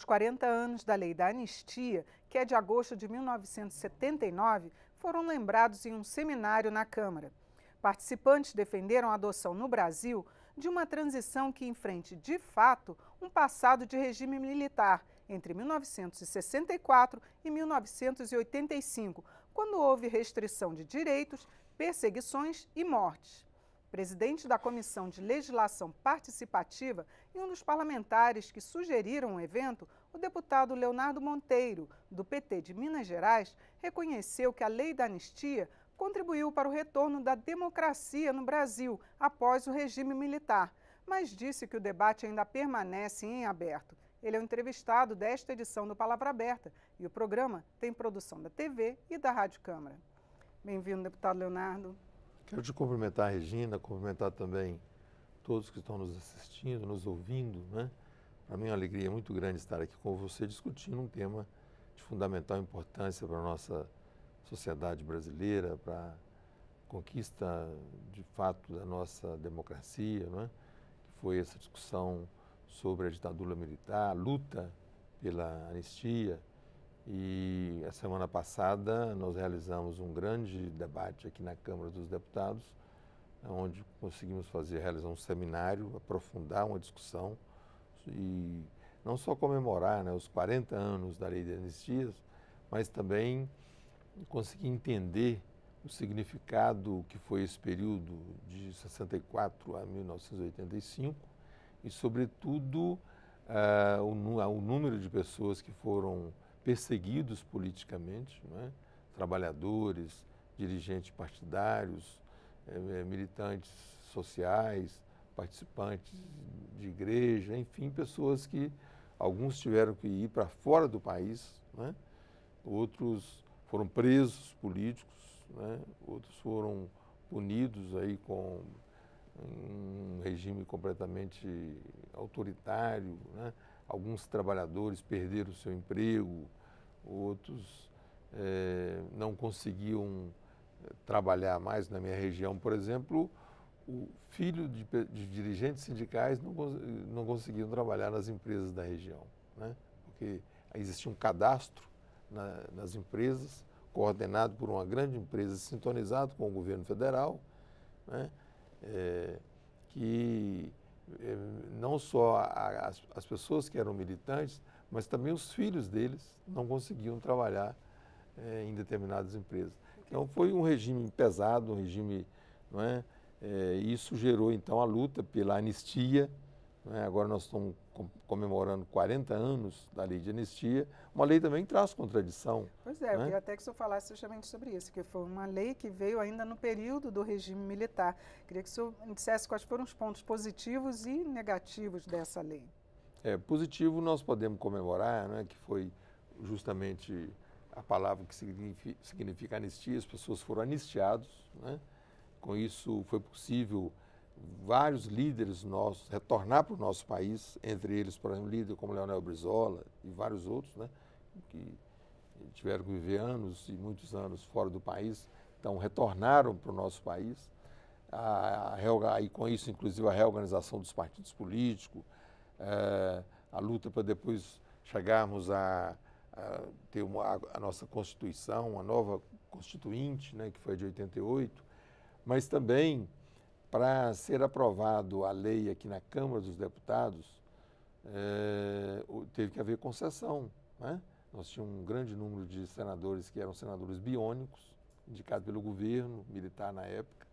dos 40 anos da Lei da Anistia, que é de agosto de 1979, foram lembrados em um seminário na Câmara. Participantes defenderam a adoção no Brasil de uma transição que enfrente, de fato, um passado de regime militar entre 1964 e 1985, quando houve restrição de direitos, perseguições e mortes presidente da Comissão de Legislação Participativa e um dos parlamentares que sugeriram o evento, o deputado Leonardo Monteiro, do PT de Minas Gerais, reconheceu que a lei da anistia contribuiu para o retorno da democracia no Brasil após o regime militar, mas disse que o debate ainda permanece em aberto. Ele é o um entrevistado desta edição do Palavra Aberta e o programa tem produção da TV e da Rádio Câmara. Bem-vindo, deputado Leonardo. Quero te cumprimentar, Regina, cumprimentar também todos que estão nos assistindo, nos ouvindo. Né? Para mim é uma alegria muito grande estar aqui com você discutindo um tema de fundamental importância para a nossa sociedade brasileira, para a conquista de fato da nossa democracia, né? que foi essa discussão sobre a ditadura militar, a luta pela anistia, e a semana passada nós realizamos um grande debate aqui na Câmara dos Deputados, onde conseguimos fazer realizar um seminário, aprofundar uma discussão e não só comemorar né, os 40 anos da Lei de Anistias, mas também conseguir entender o significado que foi esse período de 64 a 1985 e, sobretudo, uh, o, o número de pessoas que foram perseguidos politicamente, é? trabalhadores, dirigentes partidários, é, militantes sociais, participantes de igreja, enfim, pessoas que alguns tiveram que ir para fora do país, é? outros foram presos políticos, é? outros foram punidos aí com um regime completamente autoritário, né? alguns trabalhadores perderam o seu emprego, outros é, não conseguiam é, trabalhar mais na minha região, por exemplo, o filho de, de dirigentes sindicais não, não conseguiam trabalhar nas empresas da região, né? porque existia um cadastro na, nas empresas, coordenado por uma grande empresa, sintonizado com o governo federal, né? É, que eh, não só as, as pessoas que eram militantes, mas também os filhos deles não conseguiam trabalhar é, em determinadas empresas. Então foi um regime pesado, um regime, não é? é isso gerou então a luta pela anistia, né? Agora nós estamos comemorando 40 anos da lei de anistia, uma lei também que traz contradição. Pois é, né? eu queria até que o senhor falasse justamente sobre isso, que foi uma lei que veio ainda no período do regime militar. Queria que o senhor dissesse quais foram os pontos positivos e negativos dessa lei. É, positivo nós podemos comemorar, né, que foi justamente a palavra que significa, significa anistia, as pessoas foram anistiadas, né? com isso foi possível vários líderes nossos retornar para o nosso país, entre eles, por exemplo, líder como Leonel Brizola e vários outros, né, que tiveram que viver anos e muitos anos fora do país, então retornaram para o nosso país. A, a, e com isso, inclusive, a reorganização dos partidos políticos, é, a luta para depois chegarmos a, a ter uma, a, a, nossa Constituição, a nova Constituinte, né, que foi de 88, mas também para ser aprovado a lei aqui na Câmara dos Deputados, é, teve que haver concessão. Né? Nós tínhamos um grande número de senadores que eram senadores biônicos, indicados pelo governo militar na época,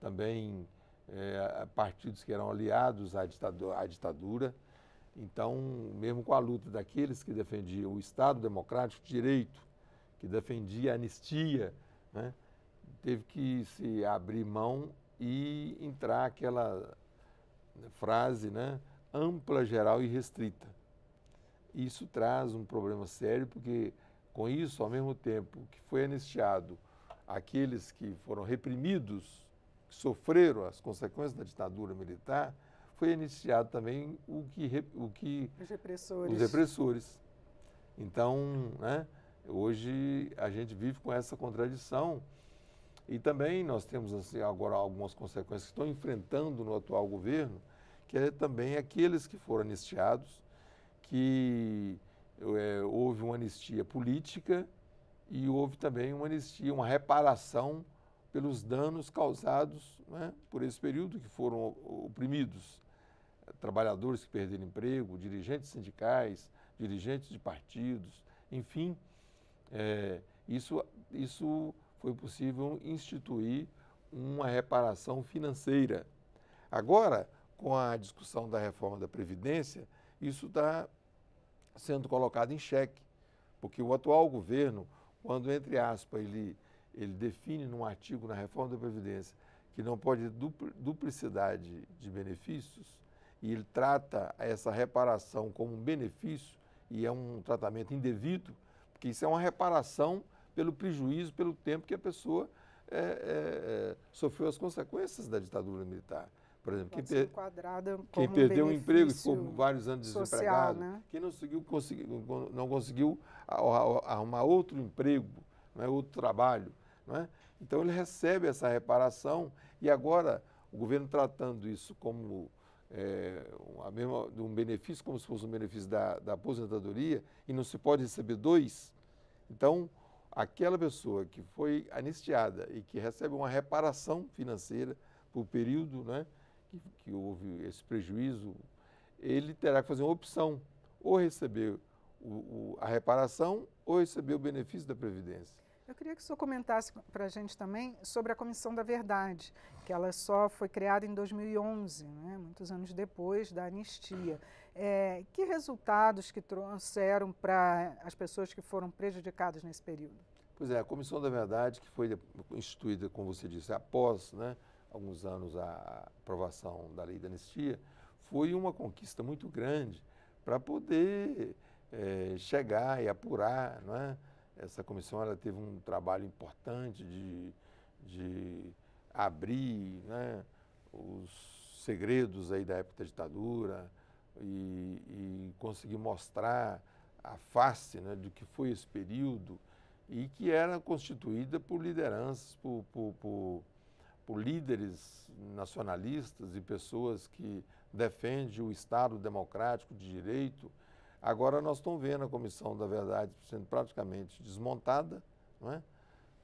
também é, partidos que eram aliados à ditadura, à ditadura. Então, mesmo com a luta daqueles que defendiam o Estado Democrático de Direito, que defendia a anistia, né? teve que se abrir mão e entrar aquela frase, né, ampla, geral e restrita. Isso traz um problema sério, porque com isso, ao mesmo tempo que foi anistiado aqueles que foram reprimidos, que sofreram as consequências da ditadura militar, foi anistiado também o que, o que os, repressores. os repressores. Então, né, hoje a gente vive com essa contradição e também nós temos assim, agora algumas consequências que estão enfrentando no atual governo, que é também aqueles que foram anistiados, que é, houve uma anistia política e houve também uma anistia, uma reparação pelos danos causados né, por esse período que foram oprimidos. Eh, trabalhadores que perderam emprego, dirigentes sindicais, dirigentes de partidos, enfim, é, isso, isso foi possível instituir uma reparação financeira. Agora, com a discussão da reforma da Previdência, isso está sendo colocado em xeque, porque o atual governo, quando, entre aspas, ele, ele define num artigo na reforma da Previdência que não pode ter duplicidade de benefícios, e ele trata essa reparação como um benefício, e é um tratamento indevido, porque isso é uma reparação pelo prejuízo, pelo tempo que a pessoa é, é, é, sofreu as consequências da ditadura militar. Por exemplo, quem, per... quem perdeu um emprego e ficou vários anos social, desempregado, né? quem não conseguiu, conseguiu, não conseguiu arrumar outro emprego, né, outro trabalho. Né? Então ele recebe essa reparação e agora o governo tratando isso como é, a mesma, um benefício, como se fosse um benefício da, da aposentadoria, e não se pode receber dois. Então, aquela pessoa que foi anistiada e que recebe uma reparação financeira por período né, que, que houve esse prejuízo, ele terá que fazer uma opção, ou receber o, o, a reparação ou receber o benefício da Previdência. Eu queria que o senhor comentasse para a gente também sobre a Comissão da Verdade, que ela só foi criada em 2011, né, muitos anos depois da anistia. É, que resultados que trouxeram para as pessoas que foram prejudicadas nesse período? Pois é, a Comissão da Verdade, que foi instituída, como você disse, após né, alguns anos a aprovação da lei da anistia, foi uma conquista muito grande para poder é, chegar e apurar, não é? essa comissão ela teve um trabalho importante de, de abrir né, os segredos aí da época da ditadura e, e conseguir mostrar a face né, do que foi esse período e que era constituída por lideranças, por, por, por, por líderes nacionalistas e pessoas que defendem o Estado democrático de direito Agora nós estamos vendo a Comissão da Verdade sendo praticamente desmontada, é?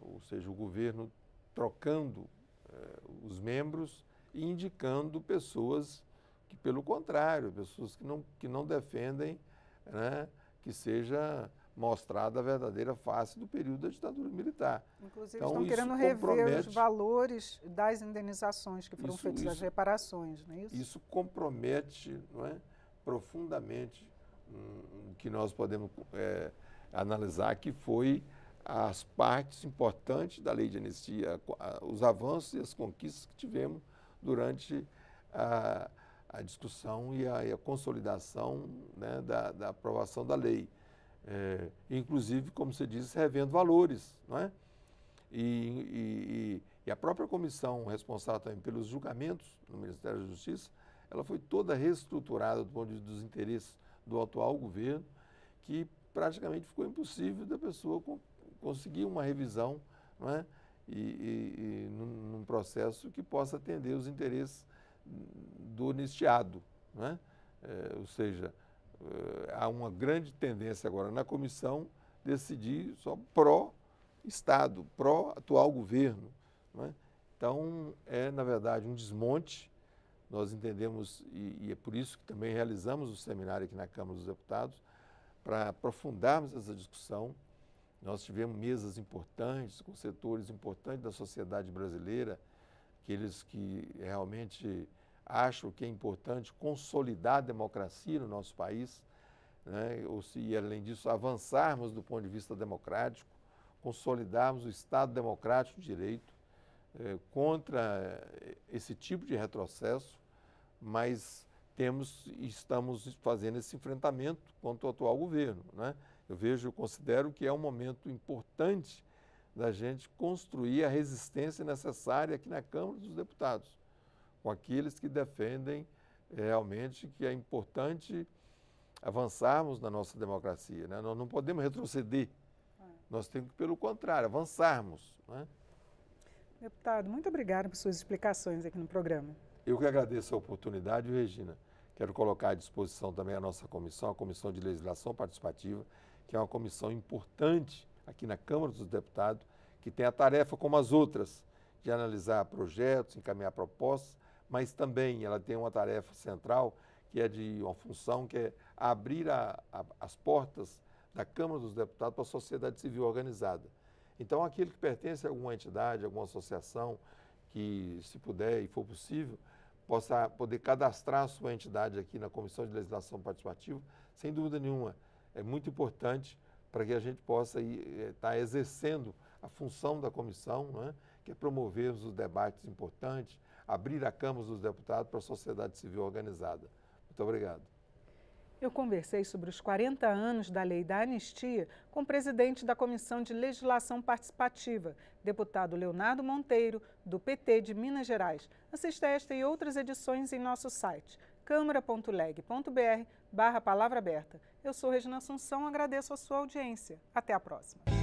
ou seja, o governo trocando eh, os membros e indicando pessoas que, pelo contrário, pessoas que não, que não defendem né, que seja mostrada a verdadeira face do período da ditadura militar. Inclusive, então, estão querendo rever os valores das indenizações que foram isso, feitas, isso, das reparações, não é isso? Isso compromete não é, profundamente um, que nós podemos é, analisar, que foi as partes importantes da lei de anistia, os avanços e as conquistas que tivemos durante a, a discussão e a, e a consolidação né, da, da, aprovação da lei. É, inclusive, como você disse, revendo valores. Não é? e, e, e a própria comissão responsável também pelos julgamentos no Ministério da Justiça, ela foi toda reestruturada do ponto de vista dos interesses do atual governo, que praticamente ficou impossível da pessoa conseguir uma revisão né, e, e, e num, num, processo que possa atender os interesses do anistiado. né, é? ou seja, é, há uma grande tendência agora na comissão decidir só pró-Estado, pró-atual governo. né, Então, é, na verdade, um desmonte nós entendemos, e, e é por isso que também realizamos o seminário aqui na Câmara dos Deputados, para aprofundarmos essa discussão. Nós tivemos mesas importantes com setores importantes da sociedade brasileira, aqueles que realmente acham que é importante consolidar a democracia no nosso país, né? Ou se, e além disso avançarmos do ponto de vista democrático, consolidarmos o Estado democrático de direito eh, contra eh, esse tipo de retrocesso mas temos e estamos fazendo esse enfrentamento contra o atual governo. Né? Eu vejo, eu considero que é um momento importante da gente construir a resistência necessária aqui na Câmara dos Deputados, com aqueles que defendem eh, realmente que é importante avançarmos na nossa democracia. Né? Nós não podemos retroceder, é. nós temos que, pelo contrário, avançarmos. Né? Deputado, muito obrigado por suas explicações aqui no programa. Eu que agradeço a oportunidade, Regina. Quero colocar à disposição também a nossa comissão, a Comissão de Legislação Participativa, que é uma comissão importante aqui na Câmara dos Deputados, que tem a tarefa, como as outras, de analisar projetos, encaminhar propostas, mas também ela tem uma tarefa central, que é de uma função, que é abrir a, a, as portas da Câmara dos Deputados para a sociedade civil organizada. Então, aquele que pertence a alguma entidade, alguma associação, que se puder e for possível, possa poder cadastrar a sua entidade aqui na Comissão de Legislação Participativa, sem dúvida nenhuma, é muito importante para que a gente possa estar eh, tá exercendo a função da comissão, né, que é promovermos os debates importantes, abrir a Câmara dos Deputados para a sociedade civil organizada. Muito obrigado eu conversei sobre os 40 anos da lei da anistia com o presidente da Comissão de Legislação Participativa, deputado Leonardo Monteiro, do PT de Minas Gerais. Assista esta e outras edições em nosso site câmara.leg.br barra palavra aberta. Eu sou Regina Assunção, agradeço a sua audiência. Até a próxima.